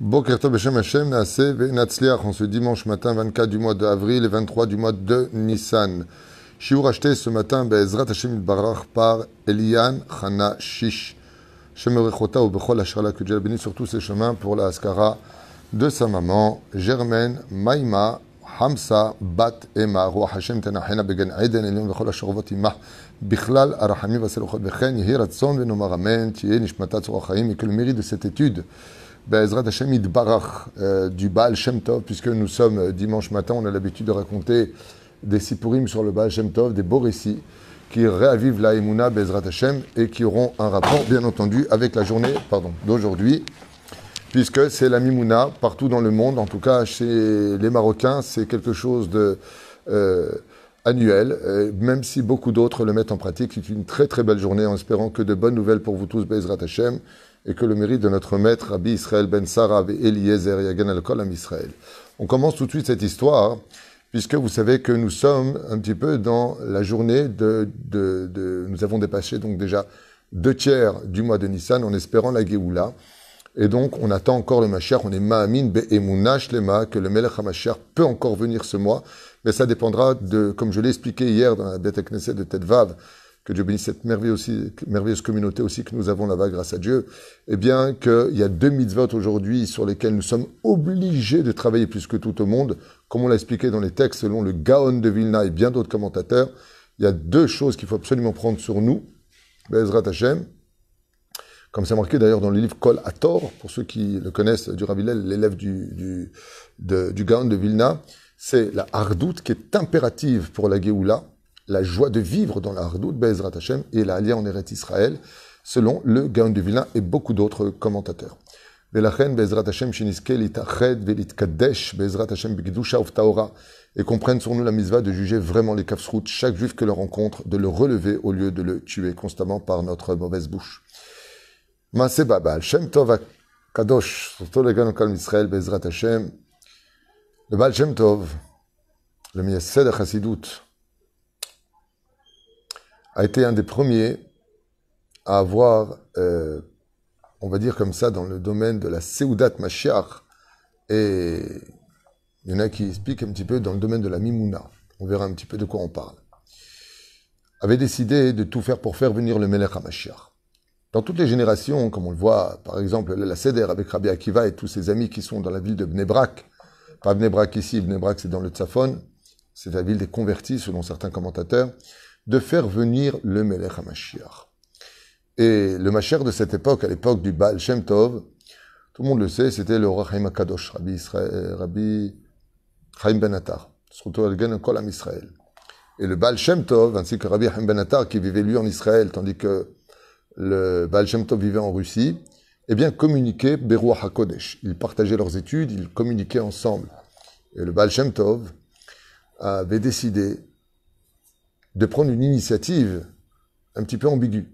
Bokerto Beshem Hashem Naase Natsliach, en ce dimanche matin 24 du mois de avril et 23 du mois de Nissan. Shiur acheté ce matin Be'ezrat Hashem Barach par Elian Chana Shish. Shemerechota ou Bechol Asherla que Dieu bénisse sur tous ses chemins pour la Askara de sa maman Germaine Maïma Hamsa Bat Emma Roi Hashem Tenachena Began Eden Elion Bechol Asherovot Imah Bichlal Arahami Vaselochat Bechen Yehiratzon Venomar Amen Tiye Nishmata Tzorachayim et que le mérite de cette étude Bezrat Hashem Idbarach euh, du Baal Shem Tov, puisque nous sommes euh, dimanche matin, on a l'habitude de raconter des sipurim sur le Baal Shem Tov, des beaux récits qui réavivent la Emouna Bezrat Hashem et qui auront un rapport, bien entendu, avec la journée pardon, d'aujourd'hui, puisque c'est la Mimouna partout dans le monde, en tout cas chez les Marocains, c'est quelque chose de. Euh, annuel, euh, même si beaucoup d'autres le mettent en pratique. C'est une très très belle journée en espérant que de bonnes nouvelles pour vous tous, Bezrat Hashem, et que le mérite de notre maître Rabbi Israël Ben Sarab et Eliezer Yagan al kolam Israël. On commence tout de suite cette histoire, puisque vous savez que nous sommes un petit peu dans la journée de. nous avons dépassé donc déjà deux tiers du mois de Nissan en espérant la Géoula. Et donc, on attend encore le Mashiach. On est Ma'amin le Lema, que le Melech HaMashiach peut encore venir ce mois. Mais ça dépendra de, comme je l'ai expliqué hier dans la Bête de Tête que Dieu bénisse cette merveilleuse, communauté aussi que nous avons là-bas grâce à Dieu. Eh bien, qu'il y a deux mitzvot aujourd'hui sur lesquels nous sommes obligés de travailler plus que tout au monde. Comme on l'a expliqué dans les textes, selon le Gaon de Vilna et bien d'autres commentateurs, il y a deux choses qu'il faut absolument prendre sur nous comme c'est marqué d'ailleurs dans le livre Kol à tort, pour ceux qui le connaissent, du l'élève du, du, Gaon de Vilna, c'est la Hardout qui est impérative pour la Géoula, la joie de vivre dans la hardout, Bezrat Hashem, et la alia en Eret Israël, selon le Gaon de Vilna et beaucoup d'autres commentateurs. Et comprennent sur nous la misva de juger vraiment les kafsrout, chaque juif que l'on rencontre, de le relever au lieu de le tuer constamment par notre mauvaise bouche. Tov Kadosh, surtout les Hashem, le Baal Shem Tov, le Miesed a été un des premiers à avoir, on va dire comme ça, dans le domaine de la Seudat Mashiach, et il y en a qui expliquent un petit peu dans le domaine de la Mimouna. On verra un petit peu de quoi on parle. Avait décidé de tout faire pour faire venir le Melech HaMashiach. Dans toutes les générations, comme on le voit, par exemple, la Seder avec Rabbi Akiva et tous ses amis qui sont dans la ville de Bnebrak, pas Bnebrak ici, Bnebrak c'est dans le Tsafon, c'est la ville des convertis selon certains commentateurs, de faire venir le Melech HaMashiach. Et le Mashiach de cette époque, à l'époque du Baal Shem Tov, tout le monde le sait, c'était le Rahim HaKadosh, Rabbi, Israël, euh, Rabbi Chaim Ben Attar, Kolam Israël. Et le Baal Shem Tov, ainsi que Rabbi Chaim Ben Attar, qui vivait lui en Israël, tandis que le Baal vivait en Russie, et eh bien, communiquaient Beruah HaKodesh. Ils partageaient leurs études, ils communiquaient ensemble. Et le Baal avait décidé de prendre une initiative un petit peu ambiguë.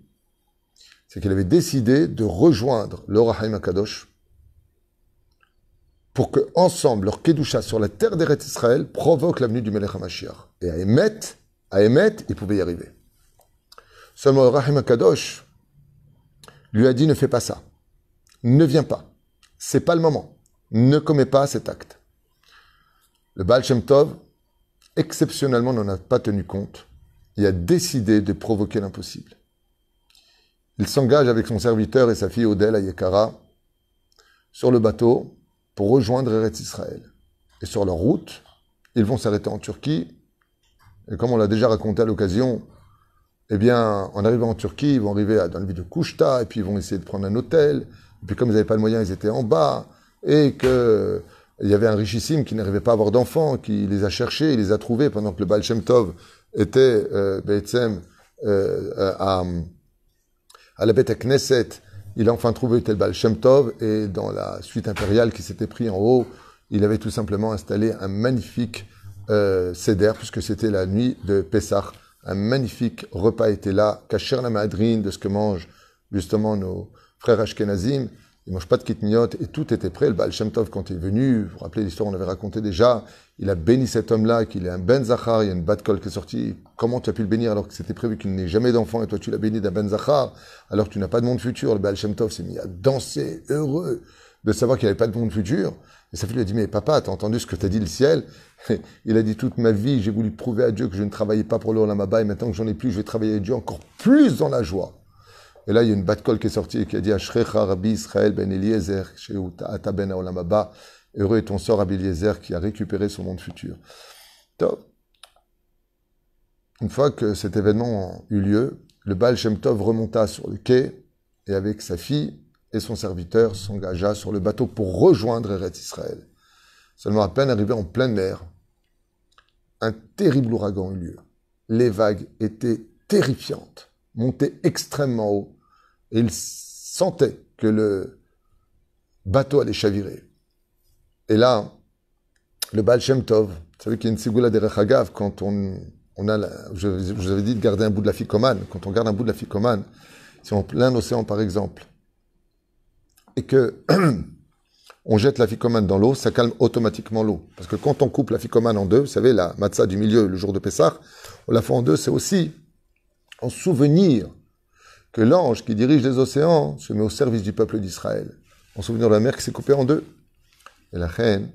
C'est qu'il avait décidé de rejoindre le Rahim HaKadosh pour que, ensemble, leur Kedusha sur la terre Rêtes Israël provoque l'avenue du Melech HaMashiach. Et à Emet, à Emet, ils pouvaient y arriver. Seulement, le Rahim HaKadosh, lui a dit ne fais pas ça, ne viens pas, c'est pas le moment, ne commets pas cet acte. Le Baal Shem Tov, exceptionnellement, n'en a pas tenu compte et a décidé de provoquer l'impossible. Il s'engage avec son serviteur et sa fille Odel à Yekara sur le bateau pour rejoindre Eretz Israël. Et sur leur route, ils vont s'arrêter en Turquie. Et comme on l'a déjà raconté à l'occasion eh bien, en arrivant en Turquie, ils vont arriver à, dans le ville de Kushta, et puis ils vont essayer de prendre un hôtel. Et puis comme ils n'avaient pas le moyen, ils étaient en bas, et que il y avait un richissime qui n'arrivait pas à avoir d'enfants, qui les a cherchés, il les a trouvés pendant que le Baal Shem était euh, euh, à, la bête à Knesset. Il a enfin trouvé tel Baal Shem et dans la suite impériale qui s'était pris en haut, il avait tout simplement installé un magnifique euh, céder, puisque c'était la nuit de Pessah un magnifique repas était là, kacher la madrine de ce que mangent justement nos frères ashkenazim. Ils ne mangent pas de kitniot et tout était prêt. Le Baal Shem quand il est venu, vous vous rappelez l'histoire, on l'avait raconté déjà, il a béni cet homme-là, qu'il est un ben Zahar, il y a une bat kol qui est sortie. Comment tu as pu le bénir alors que c'était prévu qu'il n'ait jamais d'enfant et toi tu l'as béni d'un ben zachar alors tu n'as pas de monde futur Le Baal s'est mis à danser, heureux de savoir qu'il n'avait pas de monde futur. Et sa fille lui a dit, mais papa, t'as entendu ce que t'a dit le ciel Il a dit, toute ma vie, j'ai voulu prouver à Dieu que je ne travaillais pas pour l'Olamaba et maintenant que j'en ai plus, je vais travailler Dieu encore plus dans la joie. Et là, il y a une batte-colle qui est sortie et qui a dit, Ashrecha Rabbi Israël ben Eliezer, Ata ben Olamaba, heureux est ton sort Rabbi Eliezer qui a récupéré son monde futur. Top. Une fois que cet événement eut lieu, le Baal Shem Tov remonta sur le quai et avec sa fille, et son serviteur s'engagea sur le bateau pour rejoindre Eretz Israël. Seulement à peine arrivé en pleine mer, un terrible ouragan eut lieu. Les vagues étaient terrifiantes, montaient extrêmement haut, et il sentait que le bateau allait chavirer. Et là, le Baal Shem Tov, vous savez qu'il y a une sigula des quand on, on a, je, vous avais dit de garder un bout de la ficomane, quand on garde un bout de la ficomane, si on plein océan par exemple, et que on jette la ficomane dans l'eau, ça calme automatiquement l'eau. Parce que quand on coupe la ficomane en deux, vous savez, la matzah du milieu, le jour de Pessah, on la fait en deux, c'est aussi en souvenir que l'ange qui dirige les océans se met au service du peuple d'Israël. En souvenir de la mer qui s'est coupée en deux. Et la reine,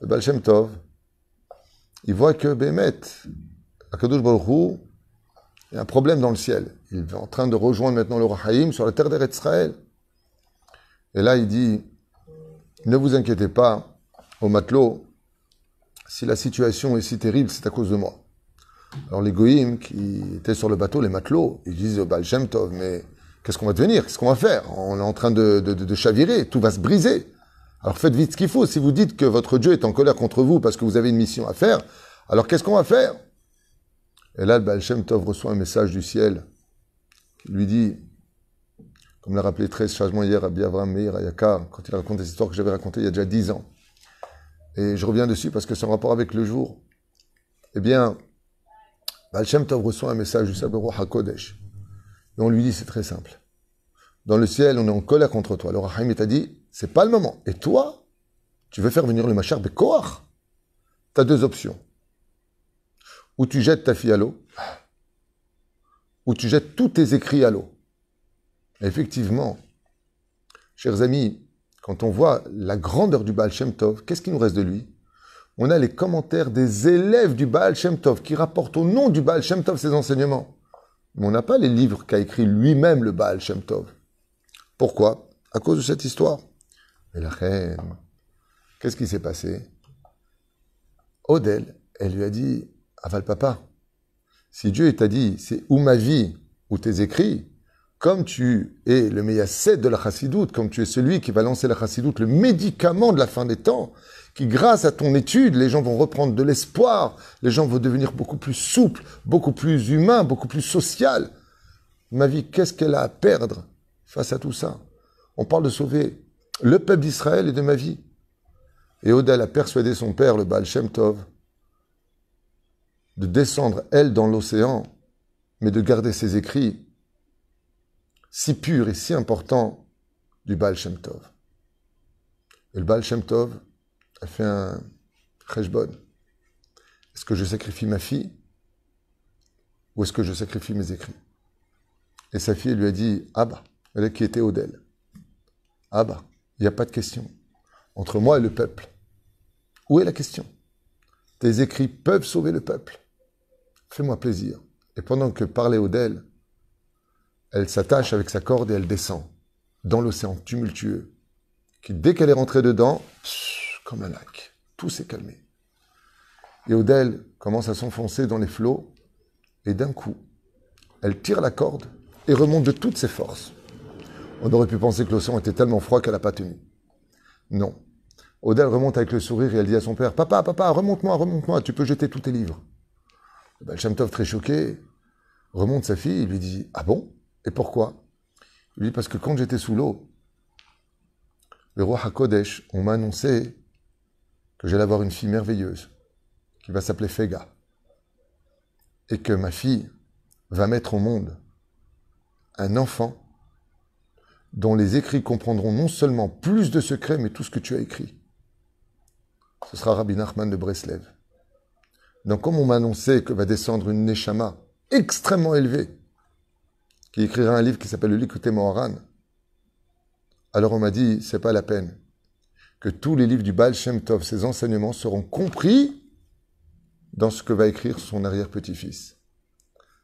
le Baal Shem Tov, il voit que Bémet, Akadosh Borhu, il y a un problème dans le ciel. Il est en train de rejoindre maintenant le Rahaim sur la terre d'Israël. Et là, il dit, ne vous inquiétez pas, au matelot, si la situation est si terrible, c'est à cause de moi. Alors les goïms qui étaient sur le bateau, les matelots, ils disent au bah, mais qu'est-ce qu'on va devenir Qu'est-ce qu'on va faire On est en train de, chavirer, tout va se briser. Alors faites vite ce qu'il faut. Si vous dites que votre Dieu est en colère contre vous parce que vous avez une mission à faire, alors qu'est-ce qu'on va faire Et là, le bah, reçoit un message du ciel qui lui dit, comme l'a rappelé très sagement hier à Avram Meir Ayakar, quand il raconte des histoires que j'avais racontées il y a déjà dix ans. Et je reviens dessus parce que c'est en rapport avec le jour. Eh bien, Baal Shem Tov reçoit un message du à HaKodesh. Et on lui dit, c'est très simple. Dans le ciel, on est en colère contre toi. Alors Rahim t'a dit, c'est pas le moment. Et toi, tu veux faire venir le Machar Bekoach Tu as deux options. Ou tu jettes ta fille à l'eau, ou tu jettes tous tes écrits à l'eau. Effectivement, chers amis, quand on voit la grandeur du Baal Shem Tov, qu'est-ce qui nous reste de lui On a les commentaires des élèves du Baal Shem Tov qui rapportent au nom du Baal Shem Tov ses enseignements. Mais on n'a pas les livres qu'a écrit lui-même le Baal Shem Tov. Pourquoi À cause de cette histoire. Et la reine, qu'est-ce qui s'est passé Odel, elle lui a dit Aval papa, si Dieu t'a dit c'est ou ma vie ou tes écrits, comme tu es le Meyasset de la chassidoute, comme tu es celui qui va lancer la chassidoute, le médicament de la fin des temps, qui grâce à ton étude, les gens vont reprendre de l'espoir, les gens vont devenir beaucoup plus souples, beaucoup plus humains, beaucoup plus social. Ma vie, qu'est-ce qu'elle a à perdre face à tout ça On parle de sauver le peuple d'Israël et de ma vie. Et Odal a persuadé son père, le Baal Shem Tov, de descendre, elle, dans l'océan, mais de garder ses écrits si pur et si important du Baal Shem Tov. Et le Baal Shem Tov a fait un cheshbon. Est-ce que je sacrifie ma fille ou est-ce que je sacrifie mes écrits Et sa fille lui a dit Abba, elle qui était Odel. Abba, il n'y a pas de question. Entre moi et le peuple, où est la question Tes écrits peuvent sauver le peuple. Fais-moi plaisir. Et pendant que parlait Odel, elle s'attache avec sa corde et elle descend dans l'océan tumultueux, qui dès qu'elle est rentrée dedans, comme un lac, tout s'est calmé. Et Odelle commence à s'enfoncer dans les flots, et d'un coup, elle tire la corde et remonte de toutes ses forces. On aurait pu penser que l'océan était tellement froid qu'elle n'a pas tenu. Non. Odelle remonte avec le sourire et elle dit à son père Papa, papa, remonte-moi, remonte-moi, tu peux jeter tous tes livres. Eh ben, le très choqué, remonte sa fille et lui dit Ah bon et pourquoi parce que quand j'étais sous l'eau, le roi Hakodesh, on m'a annoncé que j'allais avoir une fille merveilleuse qui va s'appeler Féga. et que ma fille va mettre au monde un enfant dont les écrits comprendront non seulement plus de secrets, mais tout ce que tu as écrit. Ce sera Rabbi Nachman de Breslev. Donc, comme on m'a annoncé que va descendre une Neshama extrêmement élevée, qui écrira un livre qui s'appelle le Likute Moharan. Alors on m'a dit, c'est pas la peine que tous les livres du Baal Shem Tov, ses enseignements seront compris dans ce que va écrire son arrière-petit-fils.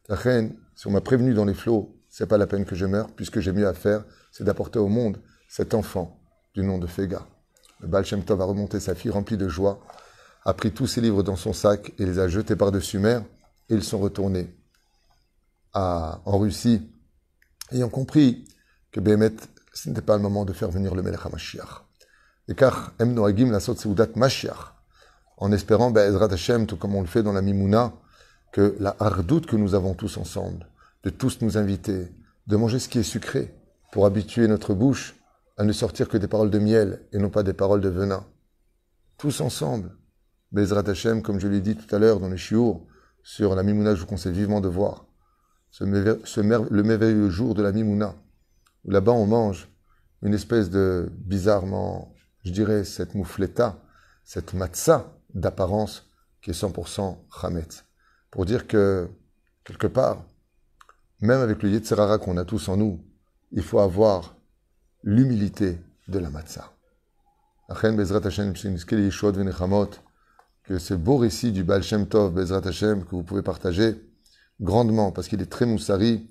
La reine, si on m'a prévenu dans les flots, c'est pas la peine que je meure, puisque j'ai mieux à faire, c'est d'apporter au monde cet enfant du nom de Fega. Le Baal Shem Tov a remonté sa fille remplie de joie, a pris tous ses livres dans son sac et les a jetés par-dessus mer, et ils sont retournés à, en Russie ayant compris que Béhémet, ce n'était pas le moment de faire venir le Melech HaMashiach. Et car Em la Sot Seudat Mashiach, en espérant, Be'ezrat bah, tout comme on le fait dans la Mimouna, que la hardoute que nous avons tous ensemble, de tous nous inviter, de manger ce qui est sucré, pour habituer notre bouche à ne sortir que des paroles de miel et non pas des paroles de venin. Tous ensemble, Be'ezrat bah, comme je l'ai dit tout à l'heure dans les chiours, sur la Mimouna, je vous conseille vivement de voir ce le merveilleux jour de la Mimouna, où là-bas on mange une espèce de, bizarrement, je dirais, cette moufleta, cette matza d'apparence qui est 100% hametz, Pour dire que, quelque part, même avec le Yetzerara qu'on a tous en nous, il faut avoir l'humilité de la matzah. Achen Bezrat Hashem, que ce beau récit du Baal Shem Tov, Bezrat Hashem, que vous pouvez partager, grandement, parce qu'il est très moussari,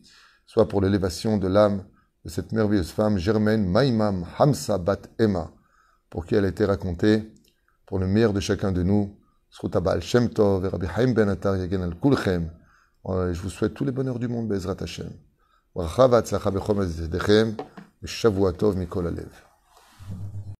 soit pour l'élévation de l'âme de cette merveilleuse femme, Germaine Maïmam Hamsa Bat Emma, pour qui elle a été racontée, pour le meilleur de chacun de nous, Shem et Ben Al euh, Je vous souhaite tous les bonheurs du monde, Bezrat Hashem.